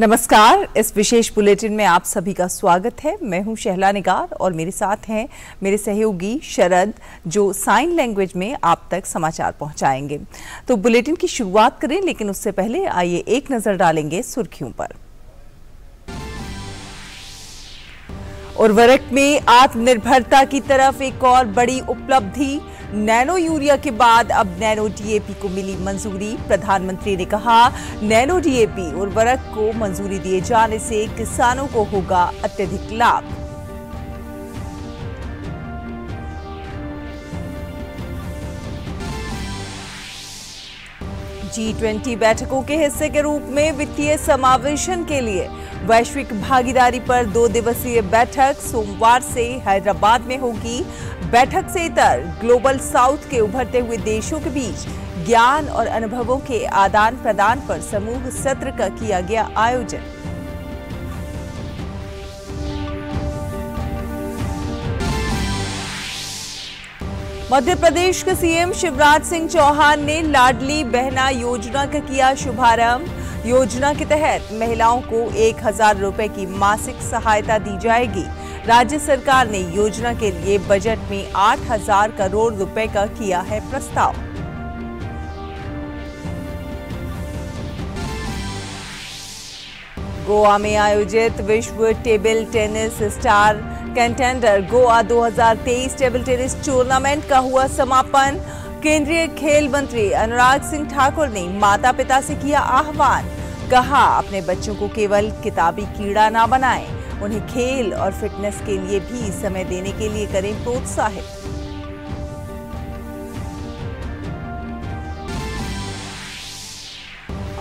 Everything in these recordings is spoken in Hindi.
नमस्कार इस विशेष बुलेटिन में आप सभी का स्वागत है मैं हूं शहला निगार और मेरे साथ हैं मेरे सहयोगी शरद जो साइन लैंग्वेज में आप तक समाचार पहुंचाएंगे तो बुलेटिन की शुरुआत करें लेकिन उससे पहले आइए एक नज़र डालेंगे सुर्खियों पर उर्वरक में आत्मनिर्भरता की तरफ एक और बड़ी उपलब्धि नैनो यूरिया के बाद अब नैनो डीएपी को मिली मंजूरी प्रधानमंत्री ने कहा नैनो डीएपी उर्वरक को मंजूरी दिए जाने से किसानों को होगा अत्यधिक लाभ जी ट्वेंटी बैठकों के हिस्से के रूप में वित्तीय समावेशन के लिए वैश्विक भागीदारी पर दो दिवसीय बैठक सोमवार से हैदराबाद में होगी बैठक से इतर ग्लोबल साउथ के उभरते हुए देशों के बीच ज्ञान और अनुभवों के आदान प्रदान पर समूह सत्र का किया गया आयोजन मध्य प्रदेश के सीएम शिवराज सिंह चौहान ने लाडली बहना योजना का किया शुभारंभ योजना के तहत महिलाओं को एक हजार रुपए की मासिक सहायता दी जाएगी राज्य सरकार ने योजना के लिए बजट में आठ हजार करोड़ रुपए का किया है प्रस्ताव गोवा में आयोजित विश्व table tennis star contender Goa 2023 table tennis tournament का हुआ समापन केंद्रीय खेल मंत्री अनुराग सिंह ठाकुर ने माता पिता से किया आह्वान कहा अपने बच्चों को केवल किताबी कीड़ा ना बनाएं उन्हें खेल और फिटनेस के लिए भी समय देने के लिए करें प्रोत्साहित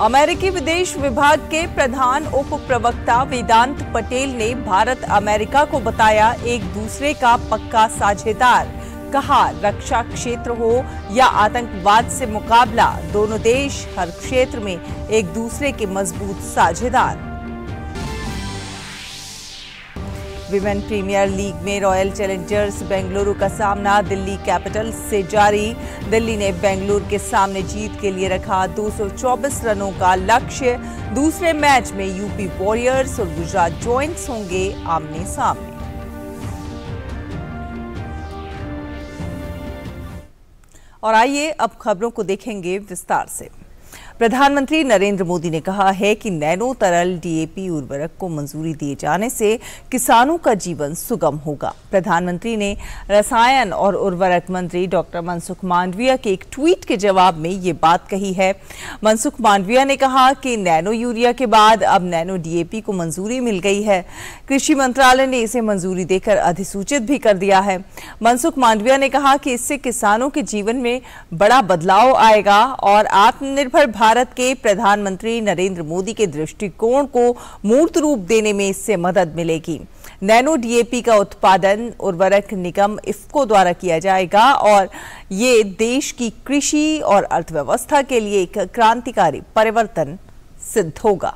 अमेरिकी विदेश विभाग के प्रधान उप प्रवक्ता वेदांत पटेल ने भारत अमेरिका को बताया एक दूसरे का पक्का साझेदार कहा रक्षा क्षेत्र हो या आतंकवाद से मुकाबला दोनों देश हर क्षेत्र में एक दूसरे के मजबूत साझेदार विमेन प्रीमियर लीग में रॉयल चैलेंजर्स बेंगलुरु का सामना दिल्ली कैपिटल्स से जारी दिल्ली ने बेंगलुरु के सामने जीत के लिए रखा 224 रनों का लक्ष्य दूसरे मैच में यूपी वॉरियर्स और गुजरात जॉइंट्स होंगे आमने सामने और आइए अब खबरों को देखेंगे विस्तार से प्रधानमंत्री नरेंद्र मोदी ने कहा है कि नैनो तरल डीएपी उर्वरक को मंजूरी दिए जाने से किसानों का जीवन सुगम होगा प्रधानमंत्री ने रसायन और उर्वरक मंत्री डॉक्टर मनसुख मांडविया के एक ट्वीट के जवाब में ये बात कही है मनसुख मांडविया ने कहा कि नैनो यूरिया के बाद अब नैनो डीएपी को मंजूरी मिल गई है कृषि मंत्रालय ने इसे मंजूरी देकर अधिसूचित भी कर दिया है मनसुख मांडविया ने कहा कि इससे किसानों के जीवन में बड़ा बदलाव आएगा और आत्मनिर्भर भारत भारत के प्रधानमंत्री नरेंद्र मोदी के दृष्टिकोण को मूर्त रूप देने में इससे मदद मिलेगी नैनो डीएपी का उत्पादन उर्वरक निगम इफको द्वारा किया जाएगा और ये देश की कृषि और अर्थव्यवस्था के लिए एक क्रांतिकारी परिवर्तन सिद्ध होगा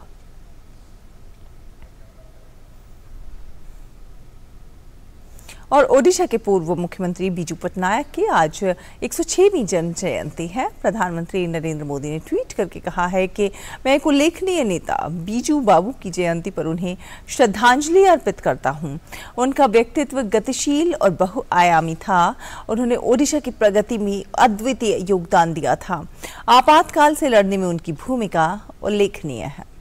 और ओडिशा के पूर्व मुख्यमंत्री बीजू पटनायक की आज 106वीं जन्म जयंती है प्रधानमंत्री नरेंद्र मोदी ने ट्वीट करके कहा है कि मैं एक उल्लेखनीय नेता बीजू बाबू की जयंती पर उन्हें श्रद्धांजलि अर्पित करता हूँ उनका व्यक्तित्व गतिशील और बहुआयामी था उन्होंने ओडिशा की प्रगति में अद्वितीय योगदान दिया था आपातकाल से लड़ने में उनकी भूमिका उल्लेखनीय है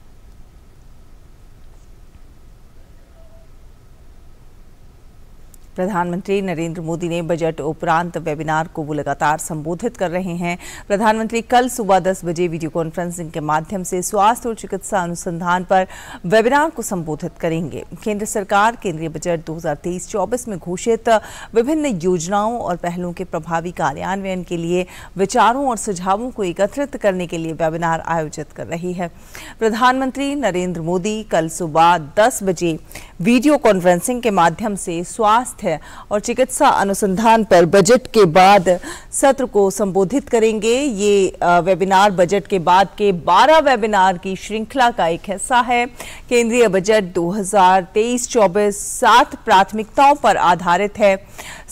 प्रधानमंत्री नरेंद्र मोदी ने बजट उपरांत वेबिनार को वो लगातार संबोधित कर रहे हैं प्रधानमंत्री कल सुबह 10 बजे वीडियो कॉन्फ्रेंसिंग के माध्यम से स्वास्थ्य और चिकित्सा अनुसंधान पर वेबिनार को संबोधित करेंगे केंद्र सरकार केंद्रीय बजट 2023-24 में घोषित विभिन्न योजनाओं और पहलों के प्रभावी कार्यान्वयन के लिए विचारों और सुझावों को एकत्रित करने के लिए वेबिनार आयोजित कर रही है प्रधानमंत्री नरेंद्र मोदी कल सुबह दस बजे वीडियो कॉन्फ्रेंसिंग के माध्यम से स्वास्थ्य है और चिकित्सा अनुसंधान पर बजट के बाद सत्र को संबोधित करेंगे ये वेबिनार बजट के बाद के 12 वेबिनार की श्रृंखला का एक हिस्सा है केंद्रीय बजट 2023-24 सात प्राथमिकताओं पर आधारित है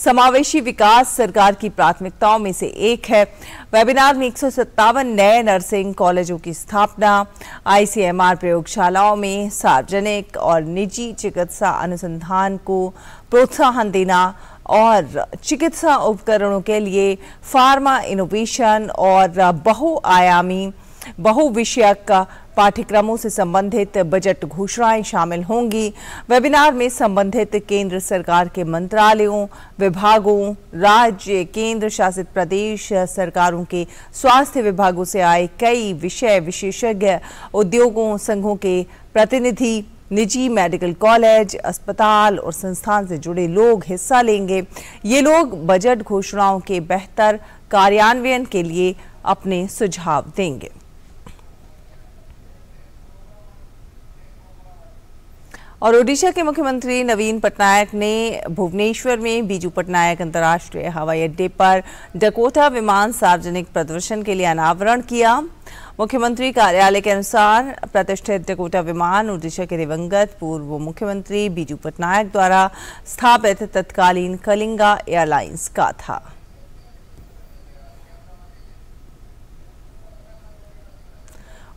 समावेशी विकास सरकार की प्राथमिकताओं में से एक है वेबिनार में एक नए नर्सिंग कॉलेजों की स्थापना आईसीएमआर प्रयोगशालाओं में सार्वजनिक और निजी चिकित्सा अनुसंधान को प्रोत्साहन देना और चिकित्सा उपकरणों के लिए फार्मा इनोवेशन और बहुआयामी बहुविषयक पाठ्यक्रमों से संबंधित बजट घोषणाएं शामिल होंगी वेबिनार में संबंधित केंद्र सरकार के मंत्रालयों विभागों राज्य केंद्र शासित प्रदेश सरकारों के स्वास्थ्य विभागों से आए कई विषय विशेषज्ञ उद्योगों संघों के प्रतिनिधि निजी मेडिकल कॉलेज अस्पताल और संस्थान से जुड़े लोग हिस्सा लेंगे ये लोग बजट घोषणाओं के बेहतर कार्यान्वयन के लिए अपने सुझाव देंगे और ओडिशा के मुख्यमंत्री नवीन पटनायक ने भुवनेश्वर में बीजू पटनायक अंतर्राष्ट्रीय हवाई अड्डे पर डकोटा विमान सार्वजनिक प्रदर्शन के लिए अनावरण किया मुख्यमंत्री कार्यालय के अनुसार प्रतिष्ठित डकोटा विमान ओडिशा के दिवंगत पूर्व मुख्यमंत्री बीजू पटनायक द्वारा स्थापित तत्कालीन कलिंगा एयरलाइंस का था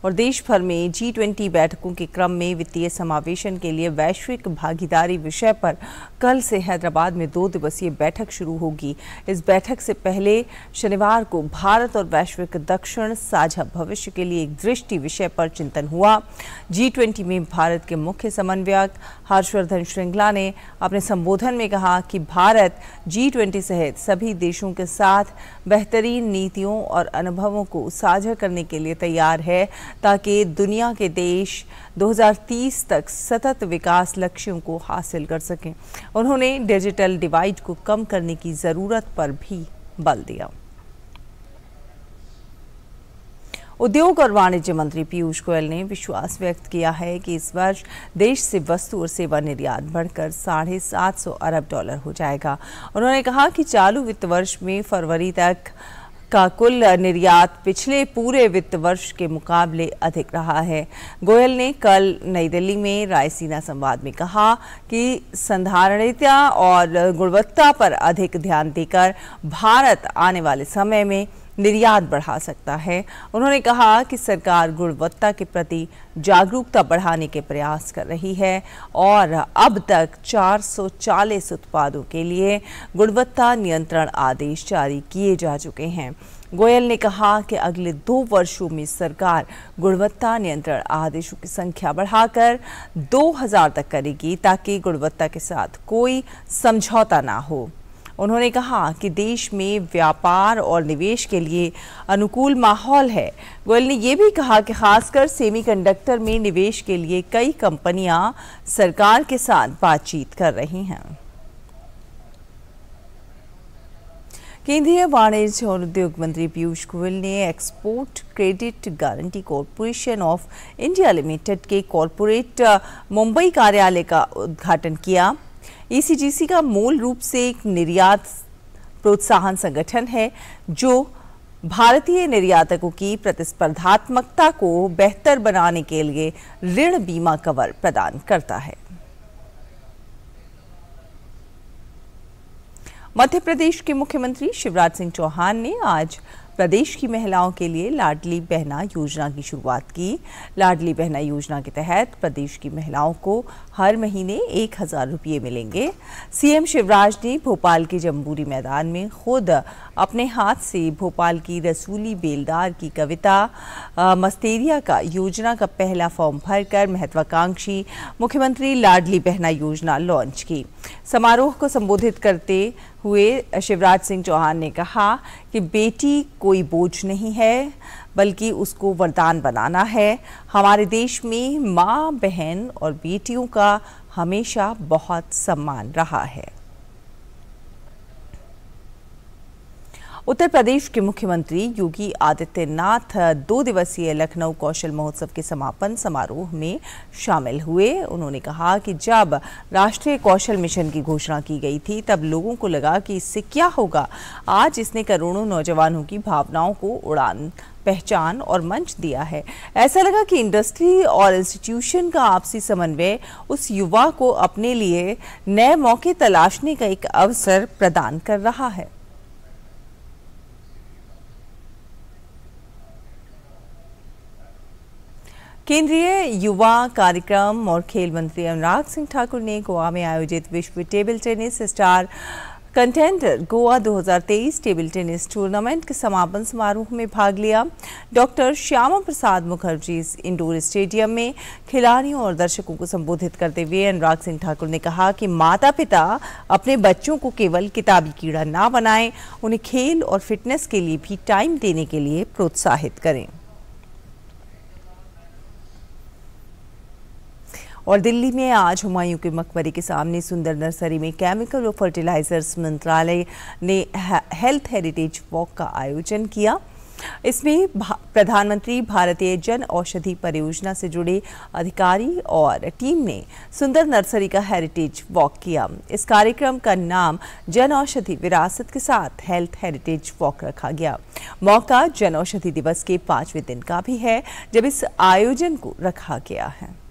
और देश भर में जी ट्वेंटी बैठकों के क्रम में वित्तीय समावेशन के लिए वैश्विक भागीदारी विषय पर कल से हैदराबाद में दो दिवसीय बैठक शुरू होगी इस बैठक से पहले शनिवार को भारत और वैश्विक दक्षिण साझा भविष्य के लिए एक दृष्टि विषय पर चिंतन हुआ जी ट्वेंटी में भारत के मुख्य समन्वयक हर्षवर्धन श्रृंगला ने अपने संबोधन में कहा कि भारत जी ट्वेंटी सहित सभी देशों के साथ बेहतरीन नीतियों और अनुभवों को साझा करने के लिए तैयार है ताकि दुनिया के देश 2030 तक सतत विकास लक्ष्यों को हासिल कर सकें उन्होंने डिजिटल डिवाइड को कम करने की ज़रूरत पर भी बल दिया उद्योग और वाणिज्य मंत्री पीयूष गोयल ने विश्वास व्यक्त किया है कि इस वर्ष देश से वस्तु और सेवा निर्यात बढ़कर साढ़े सात सौ अरब डॉलर हो जाएगा उन्होंने कहा कि चालू वित्त वर्ष में फरवरी तक का कुल निर्यात पिछले पूरे वित्त वर्ष के मुकाबले अधिक रहा है गोयल ने कल नई दिल्ली में रायसीना संवाद में कहा कि संधारणता और गुणवत्ता पर अधिक ध्यान देकर भारत आने वाले समय में निर्यात बढ़ा सकता है उन्होंने कहा कि सरकार गुणवत्ता के प्रति जागरूकता बढ़ाने के प्रयास कर रही है और अब तक 440 उत्पादों के लिए गुणवत्ता नियंत्रण आदेश जारी किए जा चुके हैं गोयल ने कहा कि अगले दो वर्षों में सरकार गुणवत्ता नियंत्रण आदेशों की संख्या बढ़ाकर 2000 तक करेगी ताकि गुणवत्ता के साथ कोई समझौता ना हो उन्होंने कहा कि देश में व्यापार और निवेश के लिए अनुकूल माहौल है गोयल ने यह भी कहा कि खासकर सेमीकंडक्टर में निवेश के लिए कई कंपनियां सरकार के साथ बातचीत कर रही हैं केंद्रीय वाणिज्य और उद्योग मंत्री पीयूष गोयल ने Export Credit Guarantee Corporation of India Limited के कॉरपोरेट मुंबई कार्यालय का उद्घाटन किया ईसीजीसी e का मूल रूप से एक निर्यात प्रोत्साहन संगठन है जो भारतीय निर्यातकों की प्रतिस्पर्धात्मकता को बेहतर बनाने के लिए ऋण बीमा कवर प्रदान करता है मध्य प्रदेश के मुख्यमंत्री शिवराज सिंह चौहान ने आज प्रदेश की महिलाओं के लिए लाडली बहना योजना की शुरुआत की लाडली बहना योजना के तहत प्रदेश की महिलाओं को हर महीने एक हज़ार रुपये मिलेंगे सीएम शिवराज ने भोपाल के जम्बूरी मैदान में खुद अपने हाथ से भोपाल की रसूली बेलदार की कविता आ, मस्तेरिया का योजना का पहला फॉर्म भरकर महत्वाकांक्षी मुख्यमंत्री लाडली बहना योजना लॉन्च की समारोह को संबोधित करते हुए शिवराज सिंह चौहान ने कहा कि बेटी कोई बोझ नहीं है बल्कि उसको वरदान बनाना है हमारे देश में माँ बहन और बेटियों का हमेशा बहुत सम्मान रहा है उत्तर प्रदेश के मुख्यमंत्री योगी आदित्यनाथ दो दिवसीय लखनऊ कौशल महोत्सव के समापन समारोह में शामिल हुए उन्होंने कहा कि जब राष्ट्रीय कौशल मिशन की घोषणा की गई थी तब लोगों को लगा कि इससे क्या होगा आज इसने करोड़ों नौजवानों की भावनाओं को उड़ान पहचान और मंच दिया है ऐसा लगा कि इंडस्ट्री और इंस्टीट्यूशन का आपसी समन्वय उस युवा को अपने लिए नए मौके तलाशने का एक अवसर प्रदान कर रहा है केंद्रीय युवा कार्यक्रम और खेल मंत्री अनुराग सिंह ठाकुर ने गोवा में आयोजित विश्व table tennis star contender Goa 2023 table tennis tournament के समापन समारोह में भाग लिया doctor Shyama Prasad Mukherjee indoor stadium में खिलाड़ियों और दर्शकों को संबोधित करते हुए अनुराग सिंह ठाकुर ने कहा कि माता पिता अपने बच्चों को केवल किताबी कीड़ा ना बनाएं उन्हें खेल और फिटनेस के लिए भी टाइम देने के लिए प्रोत्साहित करें और दिल्ली में आज हुमायूं के मकबरे के सामने सुंदर नर्सरी में केमिकल और फर्टिलाइजर्स मंत्रालय ने हेल्थ हेरिटेज वॉक का आयोजन किया इसमें भा, प्रधानमंत्री भारतीय जन औषधि परियोजना से जुड़े अधिकारी और टीम ने सुंदर नर्सरी का हेरिटेज वॉक किया इस कार्यक्रम का नाम जन औषधि विरासत के साथ हेल्थ हेरिटेज वॉक रखा गया मौका जन औषधि दिवस के पांचवें दिन का भी है जब इस आयोजन को रखा गया है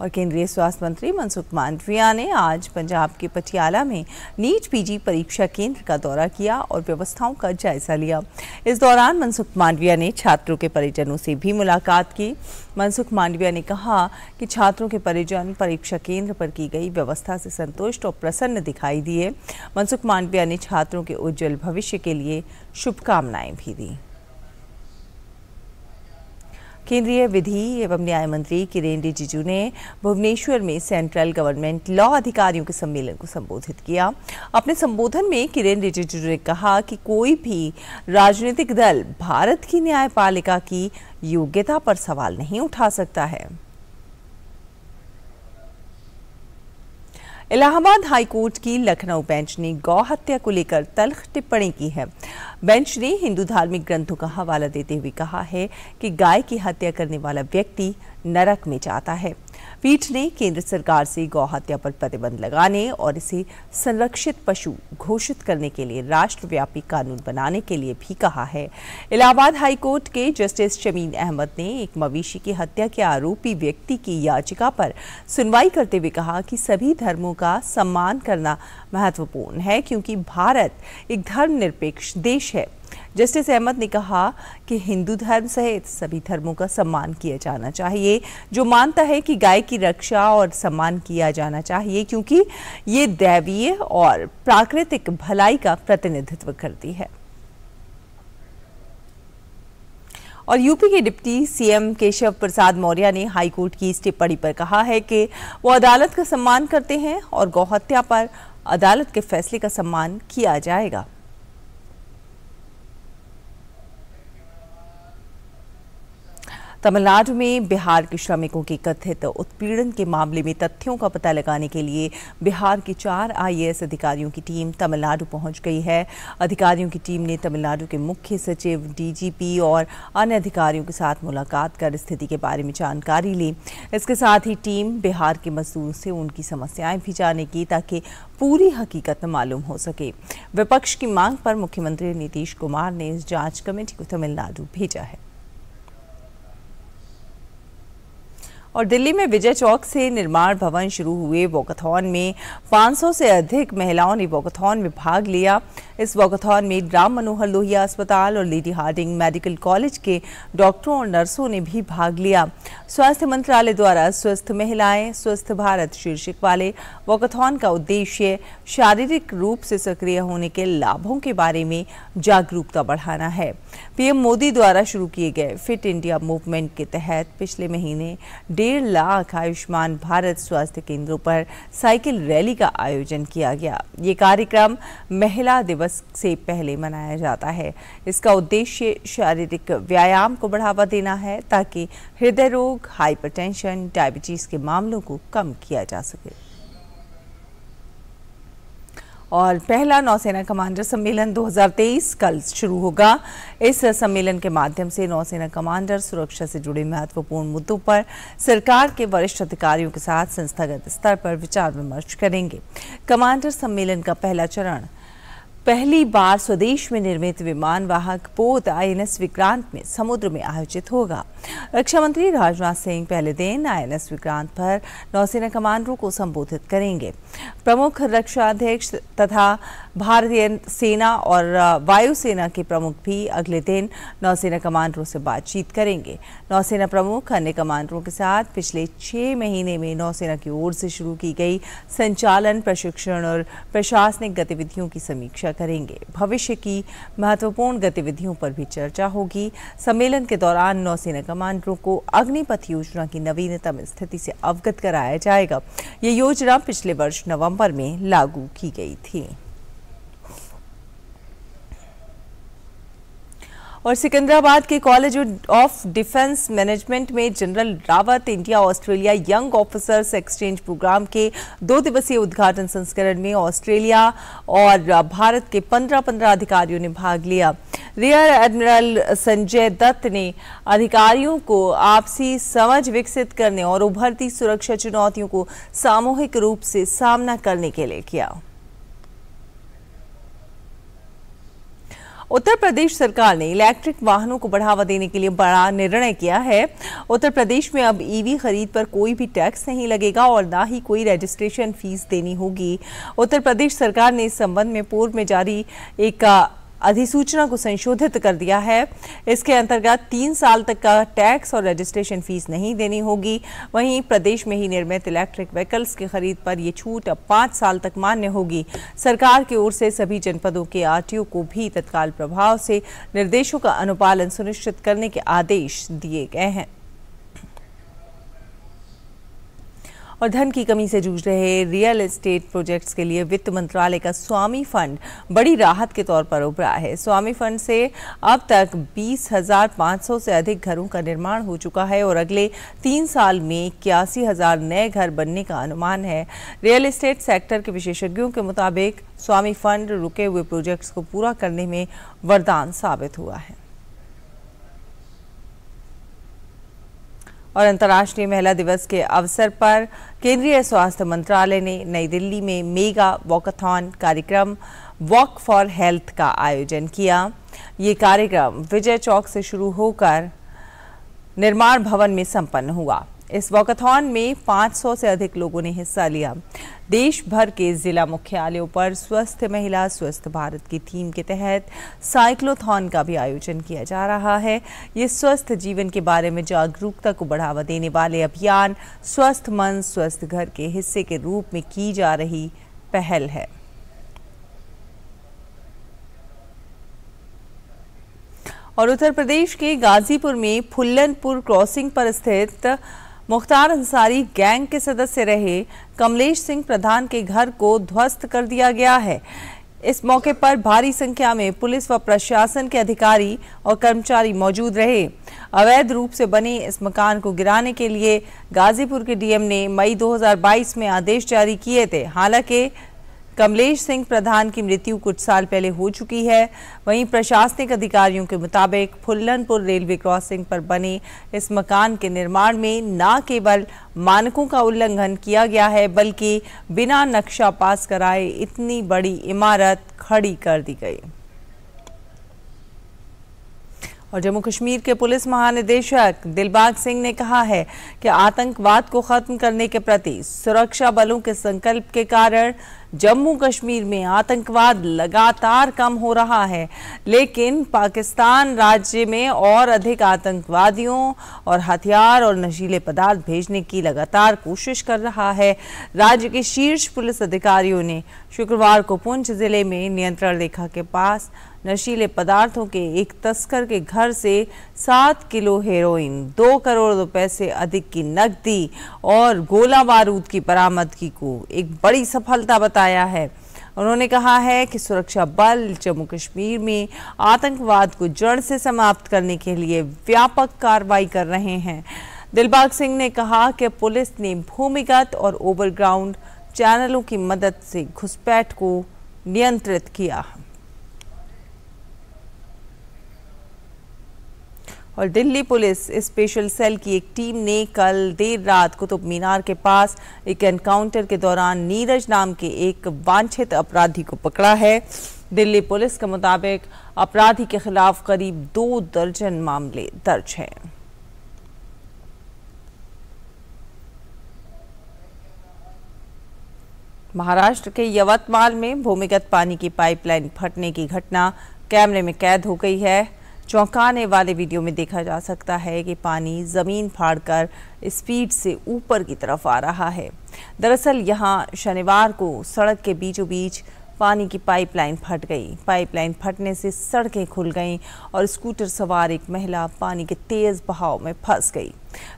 और केंद्रीय स्वास्थ्य मंत्री मनसुख मांडविया ने आज पंजाब के पटियाला में नीट पीजी परीक्षा केंद्र का दौरा किया और व्यवस्थाओं का जायजा लिया इस दौरान मनसुख मांडविया ने छात्रों के परिजनों से भी मुलाकात की मनसुख मांडविया ने कहा कि छात्रों के परिजन परीक्षा केंद्र पर की गई व्यवस्था से संतुष्ट और प्रसन्न दिखाई दिए मनसुख मांडविया ने छात्रों के उज्जवल भविष्य के लिए शुभकामनाएं भी दी केंद्रीय विधि एवं न्याय मंत्री किरेन रिजिजू ने भुवनेश्वर में सेंट्रल गवर्नमेंट लॉ अधिकारियों के सम्मेलन को संबोधित किया अपने संबोधन में किरेन रिजिजू ने कहा कि कोई भी राजनीतिक दल भारत की न्यायपालिका की योग्यता पर सवाल नहीं उठा सकता है इलाहाबाद हाईकोर्ट की लखनऊ बेंच ने गौ हत्या को लेकर तल्ख टिप्पणी की है बेंच ने हिंदू धार्मिक ग्रंथों का हवाला देते हुए कहा है कि गाय की हत्या करने वाला व्यक्ति नरक में जाता है पीठ ने केंद्र सरकार से गौ हत्या पर प्रतिबंध लगाने और इसे संरक्षित पशु घोषित करने के लिए राष्ट्रव्यापी कानून बनाने के लिए भी कहा है इलाहाबाद हाईकोर्ट के जस्टिस शमीन अहमद ने एक मवेशी की हत्या के आरोपी व्यक्ति की याचिका पर सुनवाई करते हुए कहा कि सभी धर्मों का सम्मान करना महत्वपूर्ण है क्योंकि भारत एक धर्मनिरपेक्ष देश है जस्टिस अहमद ने कहा कि हिंदू धर्म सहित सभी धर्मों का सम्मान किया जाना चाहिए जो मानता है कि गाय की रक्षा और सम्मान किया जाना चाहिए क्योंकि ये दैवीय और प्राकृतिक भलाई का प्रतिनिधित्व करती है और यूपी के डिप्टी सीएम केशव प्रसाद मौर्य ने हाईकोर्ट की इस टिप्पणी पर कहा है कि वो अदालत का सम्मान करते हैं और गौहत्या पर अदालत के फैसले का सम्मान किया जाएगा तमिलनाडु में बिहार के श्रमिकों के कथित उत्पीड़न के मामले में तथ्यों का पता लगाने के लिए बिहार की चार आईएएस अधिकारियों की टीम तमिलनाडु पहुंच गई है अधिकारियों की टीम ने तमिलनाडु के मुख्य सचिव डीजीपी और अन्य अधिकारियों के साथ मुलाकात कर स्थिति के बारे में जानकारी ली इसके साथ ही टीम बिहार के मजदूरों से उनकी समस्याएं भी जाने की ताकि पूरी हकीकत मालूम हो सके विपक्ष की मांग पर मुख्यमंत्री नीतीश कुमार ने इस जांच कमेटी को तमिलनाडु भेजा है और दिल्ली में विजय चौक से निर्माण भवन शुरू हुए वॉकथॉन में 500 से अधिक महिलाओं ने वॉकथॉन में भाग लिया इस वॉकथॉन में राम मनोहर लोहिया अस्पताल और लेडी हार्डिंग मेडिकल कॉलेज के डॉक्टरों और नर्सों ने भी भाग लिया स्वास्थ्य मंत्रालय द्वारा स्वस्थ महिलाएं स्वस्थ भारत शीर्षक वाले वॉकथॉन का उद्देश्य शारीरिक रूप से सक्रिय होने के लाभों के बारे में जागरूकता बढ़ाना है पीएम मोदी द्वारा शुरू किए गए फिट इंडिया मूवमेंट के तहत पिछले महीने डेढ़ लाख आयुष्मान भारत स्वास्थ्य केंद्रों पर साइकिल रैली का आयोजन किया गया ये कार्यक्रम महिला दिवस से पहले मनाया जाता है इसका उद्देश्य शारीरिक व्यायाम को बढ़ावा देना है ताकि हृदय रोग हाइपरटेंशन डायबिटीज़ के मामलों को कम किया जा सके और पहला नौसेना कमांडर सम्मेलन 2023 कल शुरू होगा इस सम्मेलन के माध्यम से नौसेना कमांडर सुरक्षा से जुड़े महत्वपूर्ण मुद्दों पर सरकार के वरिष्ठ अधिकारियों के साथ संस्थागत स्तर पर विचार विमर्श करेंगे कमांडर सम्मेलन का पहला चरण पहली बार स्वदेश में निर्मित विमान वाहक पोत आईएनएस विक्रांत में समुद्र में आयोजित होगा रक्षा मंत्री राजनाथ सिंह पहले दिन आईएनएस विक्रांत पर नौसेना कमांडरों को संबोधित करेंगे प्रमुख रक्षा अध्यक्ष तथा भारतीय सेना और वायुसेना के प्रमुख भी अगले दिन नौसेना कमांडरों से बातचीत करेंगे नौसेना प्रमुख अन्य कमांडरों के साथ पिछले छह महीने में नौसेना की ओर से शुरू की गई संचालन प्रशिक्षण और प्रशासनिक गतिविधियों की समीक्षा करेंगे भविष्य की महत्वपूर्ण गतिविधियों पर भी चर्चा होगी सम्मेलन के दौरान नौसेना कमांडरों को अग्निपथ योजना की नवीनतम स्थिति से अवगत कराया जाएगा ये योजना पिछले वर्ष नवंबर में लागू की गई थी और सिकंदराबाद के कॉलेज ऑफ डिफेंस मैनेजमेंट में general Rawat India Australia young officers exchange programme के दो दिवसीय उद्घाटन संस्करण में ऑस्ट्रेलिया और भारत के पंद्रह पंद्रह अधिकारियों ने भाग लिया रियर एडमिरल संजय दत्त ने अधिकारियों को आपसी समझ विकसित करने और उभरती सुरक्षा चुनौतियों को सामूहिक रूप से सामना करने के लिए किया उत्तर प्रदेश सरकार ने इलेक्ट्रिक वाहनों को बढ़ावा देने के लिए बड़ा निर्णय किया है उत्तर प्रदेश में अब ईवी खरीद पर कोई भी टैक्स नहीं लगेगा और ना ही कोई रजिस्ट्रेशन फीस देनी होगी उत्तर प्रदेश सरकार ने इस संबंध में पूर्व में जारी एक अधिसूचना को संशोधित कर दिया है इसके अंतर्गत तीन साल तक का टैक्स और रजिस्ट्रेशन फीस नहीं देनी होगी वहीं प्रदेश में ही निर्मित इलेक्ट्रिक व्हीकल्स की खरीद पर ये छूट अब पाँच साल तक मान्य होगी सरकार की ओर से सभी जनपदों के आरटीओ को भी तत्काल प्रभाव से निर्देशों का अनुपालन सुनिश्चित करने के आदेश दिए गए हैं और धन की कमी से जूझ रहे रियल एस्टेट प्रोजेक्ट्स के लिए वित्त मंत्रालय का स्वामी फंड बड़ी राहत के तौर पर उभरा है स्वामी फंड से अब तक 20,500 से अधिक घरों का निर्माण हो चुका है और अगले तीन साल में इक्यासी नए घर बनने का अनुमान है रियल इस्टेट सेक्टर के विशेषज्ञों के मुताबिक स्वामी फंड रुके हुए प्रोजेक्ट्स को पूरा करने में वरदान साबित हुआ है और अंतर्राष्ट्रीय महिला दिवस के अवसर पर केंद्रीय स्वास्थ्य मंत्रालय ने नई दिल्ली में मेगा वॉकथॉन कार्यक्रम वॉक फॉर हेल्थ का आयोजन किया ये कार्यक्रम विजय चौक से शुरू होकर निर्माण भवन में संपन्न हुआ इस वॉकथॉन में 500 से अधिक लोगों ने हिस्सा लिया देश भर के जिला मुख्यालयों पर स्वस्थ महिला स्वस्थ भारत की थीम के तहत साइक्लोथॉन का भी आयोजन किया जा रहा है ये स्वस्थ जीवन के बारे में जागरूकता को बढ़ावा देने वाले अभियान स्वस्थ मन स्वस्थ घर के हिस्से के रूप में की जा रही पहल है और उत्तर प्रदेश के गाजीपुर में फुल्लनपुर क्रॉसिंग पर स्थित मुख्तार अंसारी गैंग के सदस्य रहे कमलेश सिंह प्रधान के घर को ध्वस्त कर दिया गया है इस मौके पर भारी संख्या में पुलिस व प्रशासन के अधिकारी और कर्मचारी मौजूद रहे अवैध रूप से बने इस मकान को गिराने के लिए गाजीपुर के डीएम ने मई 2022 में आदेश जारी किए थे हालांकि कमलेश सिंह प्रधान की मृत्यु कुछ साल पहले हो चुकी है वहीं प्रशासनिक अधिकारियों के मुताबिक फुल्लनपुर रेलवे क्रॉसिंग पर बने इस मकान के निर्माण में न केवल मानकों का उल्लंघन किया गया है बल्कि बिना नक्शा पास कराए इतनी बड़ी इमारत खड़ी कर दी गई और जम्मू कश्मीर के पुलिस महानिदेशक दिलबाग सिंह ने कहा है कि आतंकवाद को खत्म करने के प्रति सुरक्षा बलों के संकल्प के कारण जम्मू कश्मीर में आतंकवाद लगातार कम हो रहा है लेकिन पाकिस्तान राज्य में और अधिक आतंकवादियों और हथियार और नशीले पदार्थ भेजने की लगातार कोशिश कर रहा है राज्य के शीर्ष पुलिस अधिकारियों ने शुक्रवार को पुंछ जिले में नियंत्रण रेखा के पास नशीले पदार्थों के एक तस्कर के घर से सात किलो हेरोइन दो करोड़ रुपए से अधिक की नकदी और गोला बारूद की बरामदगी को एक बड़ी सफलता बता बताया है उन्होंने कहा है कि सुरक्षा बल जम्मू कश्मीर में आतंकवाद को जड़ से समाप्त करने के लिए व्यापक कार्रवाई कर रहे हैं दिलबाग सिंह ने कहा कि पुलिस ने भूमिगत और ओवरग्राउंड चैनलों की मदद से घुसपैठ को नियंत्रित किया और दिल्ली पुलिस स्पेशल सेल की एक टीम ने कल देर रात कुतुब मीनार के पास एक एनकाउंटर के दौरान नीरज नाम के एक वांछित अपराधी को पकड़ा है दिल्ली पुलिस के मुताबिक अपराधी के खिलाफ करीब दो दर्जन मामले दर्ज हैं महाराष्ट्र के यवतमाल में भूमिगत पानी की पाइपलाइन फटने की घटना कैमरे में कैद हो गई है चौंकाने वाले वीडियो में देखा जा सकता है कि पानी ज़मीन फाड़कर स्पीड से ऊपर की तरफ आ रहा है दरअसल यहाँ शनिवार को सड़क के बीचों बीच पानी की पाइपलाइन फट गई पाइपलाइन फटने से सड़कें खुल गईं और स्कूटर सवार एक महिला पानी के तेज़ बहाव में फंस गई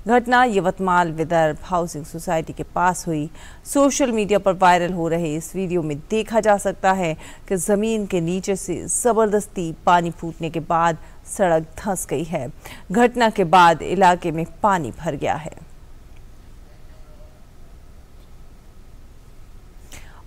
घटना यवतमाल विदर्भ हाउसिंग सोसाइटी के पास हुई सोशल मीडिया पर वायरल हो रहे इस वीडियो में देखा जा सकता है कि ज़मीन के नीचे से ज़बरदस्ती पानी फूटने के बाद सड़क धंस गई है घटना के बाद इलाके में पानी भर गया है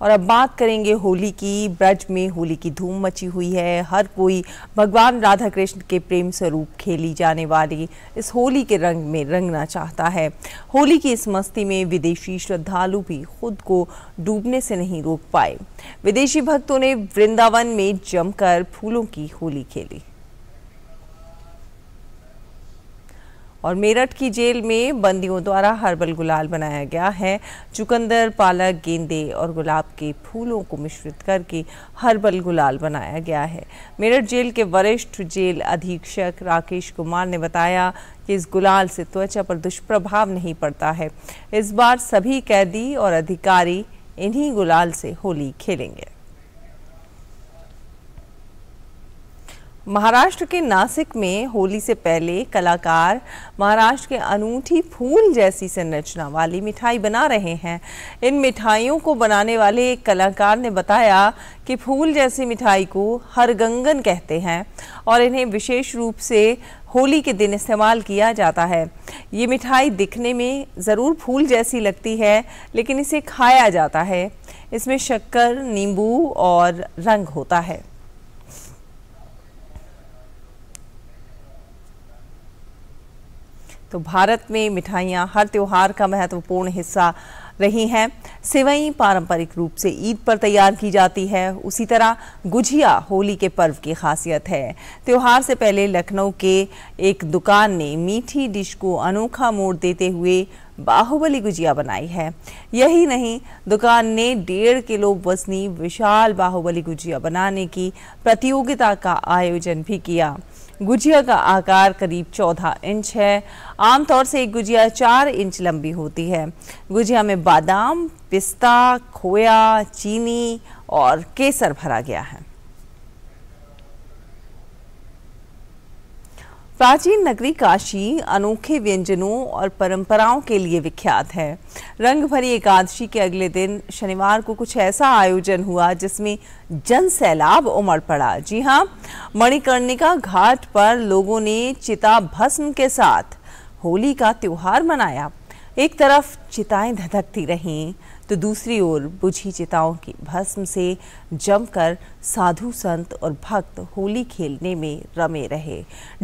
और अब बात करेंगे होली की ब्रज में होली की धूम मची हुई है हर कोई भगवान राधा कृष्ण के प्रेम स्वरूप खेली जाने वाली इस होली के रंग में रंगना चाहता है होली की इस मस्ती में विदेशी श्रद्धालु भी खुद को डूबने से नहीं रोक पाए विदेशी भक्तों ने वृंदावन में जमकर फूलों की होली खेली और मेरठ की जेल में बंदियों द्वारा हर्बल गुलाल बनाया गया है चुकंदर पालक गेंदे और गुलाब के फूलों को मिश्रित करके हर्बल गुलाल बनाया गया है मेरठ जेल के वरिष्ठ जेल अधीक्षक राकेश कुमार ने बताया कि इस गुलाल से त्वचा पर दुष्प्रभाव नहीं पड़ता है इस बार सभी कैदी और अधिकारी इन्हीं गुलाल से होली खेलेंगे महाराष्ट्र के नासिक में होली से पहले कलाकार महाराष्ट्र के अनूठी फूल जैसी संरचना वाली मिठाई बना रहे हैं इन मिठाइयों को बनाने वाले एक कलाकार ने बताया कि फूल जैसी मिठाई को हरगंगन कहते हैं और इन्हें विशेष रूप से होली के दिन इस्तेमाल किया जाता है ये मिठाई दिखने में ज़रूर फूल जैसी लगती है लेकिन इसे खाया जाता है इसमें शक्कर नींबू और रंग होता है तो भारत में मिठाइयाँ हर त्यौहार का महत्वपूर्ण हिस्सा रही हैं सिवई पारंपरिक रूप से ईद पर तैयार की जाती है उसी तरह गुजिया होली के पर्व की खासियत है त्यौहार से पहले लखनऊ के एक दुकान ने मीठी डिश को अनोखा मोड़ देते हुए बाहुबली गुजिया बनाई है यही नहीं दुकान ने डेढ़ किलो वजनी विशाल बाहुबली गुजिया बनाने की प्रतियोगिता का आयोजन भी किया गुजिया का आकार करीब 14 इंच है आमतौर से एक गुजिया 4 इंच लंबी होती है गुजिया में बादाम पिस्ता खोया चीनी और केसर भरा गया है प्राचीन नगरी काशी अनोखे व्यंजनों और परंपराओं के लिए विख्यात है रंग भरी एकादशी के अगले दिन शनिवार को कुछ ऐसा आयोजन हुआ जिसमें जन सैलाब उमड़ पड़ा जी हाँ मणिकर्णिका घाट पर लोगों ने चिता भस्म के साथ होली का त्योहार मनाया एक तरफ चिताएं धधकती रहीं तो दूसरी ओर बुझी चिताओं की भस्म से जमकर साधु संत और भक्त होली खेलने में रमे रहे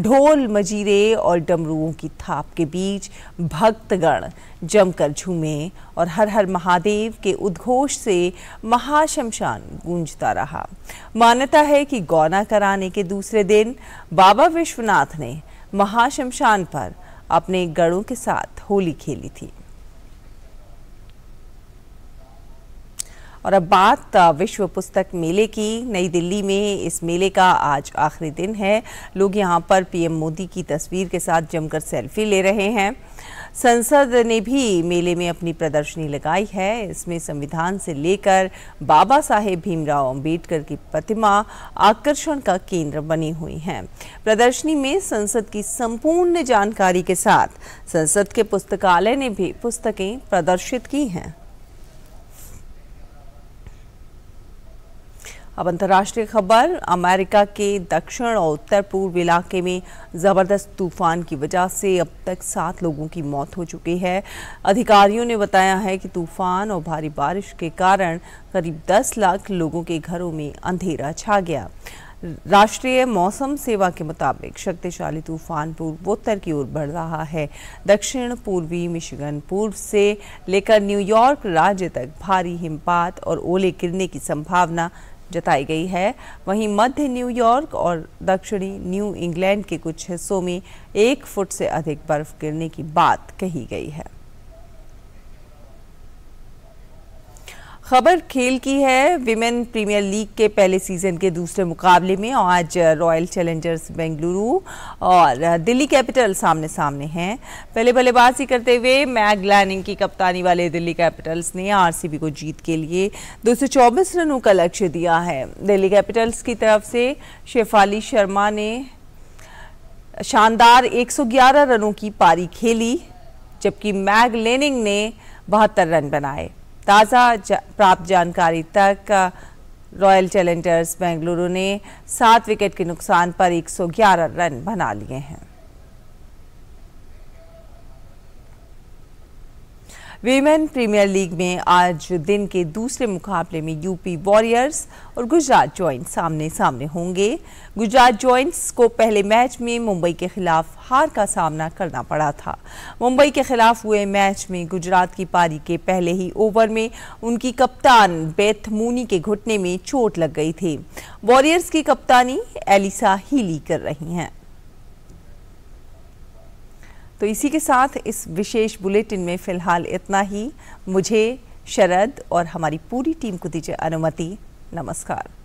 ढोल मजीरे और डमरुओं की थाप के बीच भक्तगण जमकर झूमे और हर हर महादेव के उद्घोष से महाशमशान गूंजता रहा मान्यता है कि गौना कराने के दूसरे दिन बाबा विश्वनाथ ने महाशमशान पर अपने गणों के साथ होली खेली थी और अब बात विश्व पुस्तक मेले की नई दिल्ली में इस मेले का आज आखिरी दिन है लोग यहाँ पर पीएम मोदी की तस्वीर के साथ जमकर सेल्फी ले रहे हैं संसद ने भी मेले में अपनी प्रदर्शनी लगाई है इसमें संविधान से लेकर बाबा साहेब भीमराव अंबेडकर की प्रतिमा आकर्षण का केंद्र बनी हुई है प्रदर्शनी में संसद की संपूर्ण जानकारी के साथ संसद के पुस्तकालय ने भी पुस्तकें प्रदर्शित की हैं अब अंतर्राष्ट्रीय खबर अमेरिका के दक्षिण और उत्तर पूर्व इलाके में ज़बरदस्त तूफान की वजह से अब तक सात लोगों की मौत हो चुकी है अधिकारियों ने बताया है कि तूफान और भारी बारिश के कारण करीब 10 लाख लोगों के घरों में अंधेरा छा गया राष्ट्रीय मौसम सेवा के मुताबिक शक्तिशाली तूफान पूर्वोत्तर की ओर बढ़ रहा है दक्षिण पूर्वी मिशिगन पूर्व से लेकर न्यूयॉर्क राज्य तक भारी हिमपात और ओले गिरने की संभावना जताई गई है वहीं मध्य न्यूयॉर्क और दक्षिणी न्यू इंग्लैंड के कुछ हिस्सों में एक फुट से अधिक बर्फ गिरने की बात कही गई है खबर खेल की है विमेन प्रीमियर लीग के पहले सीजन के दूसरे मुकाबले में आज रॉयल चैलेंजर्स बेंगलुरु और दिल्ली कैपिटल सामने सामने हैं पहले बल्लेबाजी करते हुए मैग लैनिंग की कप्तानी वाले दिल्ली कैपिटल्स ने आरसीबी को जीत के लिए 224 रनों का लक्ष्य दिया है दिल्ली कैपिटल्स की तरफ से शेफाली शर्मा ने शानदार एक रनों की पारी खेली जबकि मैग लेनिंग ने बहत्तर रन बनाए ताज़ा जा, प्राप्त जानकारी तक रॉयल चैलेंजर्स बेंगलुरु ने सात विकेट के नुकसान पर 111 रन बना लिए हैं वीमेन प्रीमियर लीग में आज दिन के दूसरे मुकाबले में यूपी वॉरियर्स और गुजरात जॉइंट्स सामने सामने होंगे गुजरात जॉइंट्स को पहले मैच में मुंबई के खिलाफ हार का सामना करना पड़ा था मुंबई के खिलाफ हुए मैच में गुजरात की पारी के पहले ही ओवर में उनकी कप्तान बेथ मूनी के घुटने में चोट लग गई थी वॉरियर्स की कप्तानी एलिसा हीली कर रही हैं तो इसी के साथ इस विशेष बुलेटिन में फ़िलहाल इतना ही मुझे शरद और हमारी पूरी टीम को दीजिए अनुमति नमस्कार